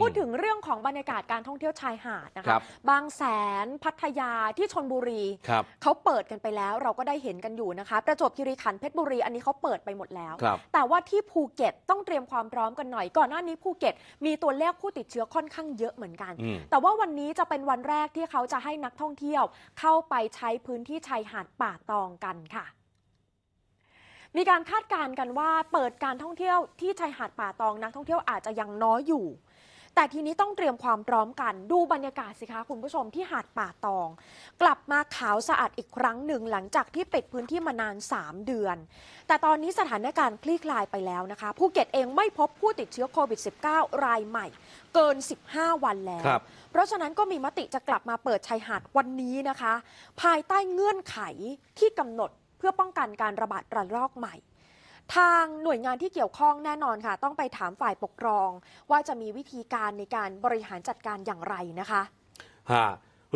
พูดถึงเรื่องของบรรยากาศการท่องเที่ยวชายหาดนะคะคะบบางแสนพัทยาที่ชนบุรีรเขาเปิดกันไปแล้วเราก็ได้เห็นกันอยู่นะคะประจวบคีรีขันธ์เพชรบุรี อันนี้เขาเปิดไปหมดแล้ว แต่ว่าที่ภูเก็ตต้องเตรียมความพร้อมกันหน่อย ก่อนหน้านี้ภูเก็ตมีตัวเลขผู้ติดเชื้อค่อนข้างเยอะเหมือนกัน แต่ว่าวันนี้จะเป็นวันแรกที่เขาจะให้นักท่องเที่ยวเข้าไปใช้พื้นที่ชายหาดป่าตองกันค่ะ มีการคาดการณ์กันว่าเปิดการท่องเที่ยวที่ชายหาดป่าตองนักท่องเที่ยวอาจจะยังน้อยอยู่แต่ทีนี้ต้องเตรียมความพร้อมกันดูบรรยากาศสิคะคุณผู้ชมที่หาดป่าตอง กลับมาขาวสะอาดอีกครั้งหนึ่งหลังจากที่ปิดพื้นที่มานาน 3 เดือน แต่ตอนนี้สถานการณ์คลี่คลายไปแล้วนะคะภูเก็ตเองไม่พบผู้ติดเชื้อโควิด -19 รายใหม่เกิน 15 วันแล้ว เพราะฉะนั้นก็มีมติจะกลับมาเปิดชายหาดวันนี้นะคะ ภายใต้เงื่อนไขที่กำหนดเพื่อป้องกันการระบาดระลอกใหม่ทางหน่วยงานที่เกี่ยวข้องแน่นอนค่ะต้องไปถามฝ่ายปกครองว่าจะมีวิธีการในการบริหารจัดการอย่างไรนะคะฮะ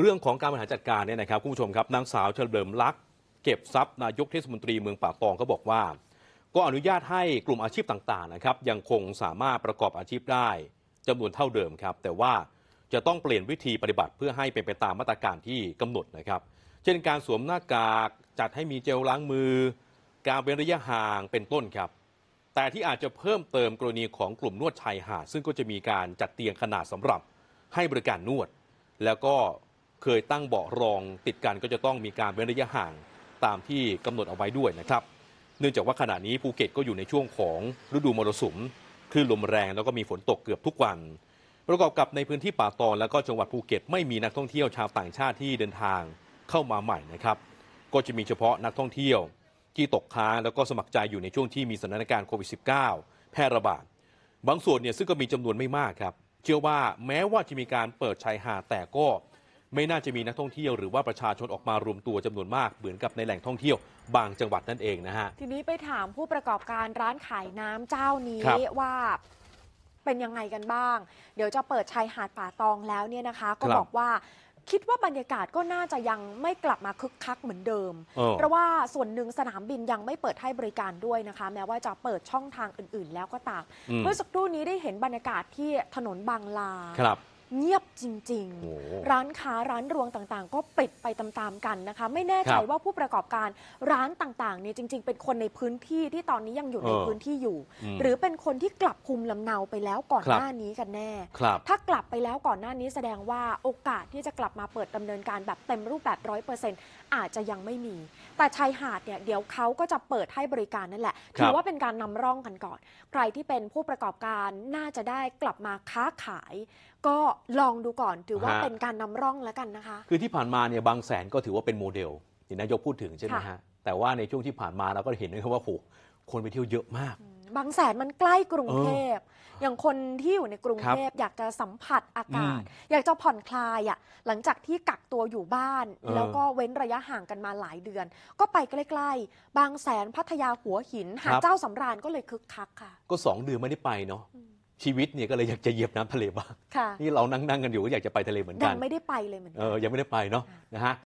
เรื่องของการบริหารจัดการเนี่ยนะครับคุณผู้ชมครับนางสาวเฉลิมลักษ์เก็บทรัพย์นายกเทศมนตรีเมืองปากตองก็บอกว่า ก็อนุญาตให้กลุ่มอาชีพต่างๆนะครับ ยังคงสามารถประกอบอาชีพได้ จำนวนเท่าเดิมครับแต่ว่าจะต้องเปลี่ยนวิธีปฏิบัติเพื่อให้เป็นไปตามมาตรการที่กำหนดนะครับ เช่นการสวมหน้ากากจัดให้มีเจลล้างมือการเว้นระยะห่างเป็นต้นครับ แต่ที่อาจจะเพิ่มเติมกรณีของกลุ่มนวดชายหาดซึ่งก็จะมีการจัดเตียงขนาดสำหรับให้บริการนวด แล้วก็เคยตั้งเบาะรองติดกันก็จะต้องมีการเว้นระยะห่างตามที่กำหนดเอาไว้ด้วยนะครับ เนื่องจากว่าขณะนี้ภูเก็ตก็อยู่ในช่วงของฤดูมรสุมคลื่นลมแรงแล้วก็มีฝนตกเกือบทุกวัน ประกอบกับในพื้นที่ป่าตองและก็จังหวัดภูเก็ต ไม่มีนักท่องเที่ยวชาวต่างชาติที่เดินทางเข้ามาใหม่นะครับ ก็จะมีเฉพาะนักท่องเที่ยวที่ตกค้างแล้วก็สมัครใจอยู่ในช่วงที่มีสถานการณ์โควิด -19 แพร่ระบาด บางส่วนเนี่ยซึ่งก็มีจำนวนไม่มากครับ เชื่อว่าแม้ว่าจะมีการเปิดชายหาดแต่ก็ไม่น่าจะมีนักท่องเที่ยวหรือว่าประชาชนออกมารวมตัวจำนวนมากเหมือนกับในแหล่งท่องเที่ยวบางจังหวัดนั่นเองนะฮะ ทีนี้ไปถามผู้ประกอบการร้านขายน้ำเจ้านี้ว่าเป็นยังไงกันบ้าง เดี๋ยวจะเปิดชายหาดป่าตองแล้วเนี่ยนะคะก็บอกว่าคิดว่าบรรยากาศก็น่าจะยังไม่กลับมาคึกคักเหมือนเดิม เพราะว่าส่วนหนึ่งสนามบินยังไม่เปิดให้บริการด้วยนะคะ แม้ว่าจะเปิดช่องทางอื่นๆแล้วก็ตามเมื่อสักครู่นี้ได้เห็นบรรยากาศที่ถนนบางลาเงียบจริงๆ ร้านค้าร้านรวงต่างๆ ก็ปิดไปตามๆกันนะคะ ไม่แน่ใจว่าผู้ประกอบการร้านต่างๆเนี่ยจริง ๆ เป็นคนในพื้นที่ที่ตอนนี้ยังอยู่ในพื้นที่อยู่ หรือเป็นคนที่กลับภูมิลำเนาไปแล้วก่อนหน้านี้กันแน่ ถ้ากลับไปแล้วก่อนหน้านี้แสดงว่าโอกาสที่จะกลับมาเปิดดำเนินการแบบเต็มรูปแบบร้อยเปอร์เซ็นต์อาจจะยังไม่มี แต่ชายหาดเนี่ยเดี๋ยวเขาก็จะเปิดให้บริการนั่นแหละถือว่าเป็นการนำร่องกันก่อน ใครที่เป็นผู้ประกอบการน่าจะได้กลับมาค้าขาย ก็ลองดูก่อนถือว่าเป็นการนำร่องแล้วกันนะคะ คือที่ผ่านมาเนี่ยบางแสนก็ถือว่าเป็นโมเดลที่นายกพูดถึงใช่ไหมฮะแต่ว่าในช่วงที่ผ่านมาเราก็เห็นนะครับว่าโอหคนไปเที่ยวเยอะมาก บางแสนมันใกล้กรุงเทพอย่างคนที่อยู่ในกรุงเทพอยากจะสัมผัสอากาศอยากจะผ่อนคลายอ่ะหลังจากที่กักตัวอยู่บ้าน แล้วก็เว้นระยะห่างกันมาหลายเดือน ก็ไปใกล้ๆบางแสนพัทยาหัวหิน หาเจ้าสำราญก็เลยคึกคักค่ะ ก็สองเดือนไม่ได้ไปเนาะชีวิตเนี่ยก็เลยอยากจะเหยียบน้ำทะเลบ้าง ค่ะ นี่เรานั่งๆกันอยู่ก็อยากจะไปทะเลเหมือนกัน ยังไม่ได้ไปเลยเหมือนกันอยังไม่ได้ไปเนาะ นะฮะ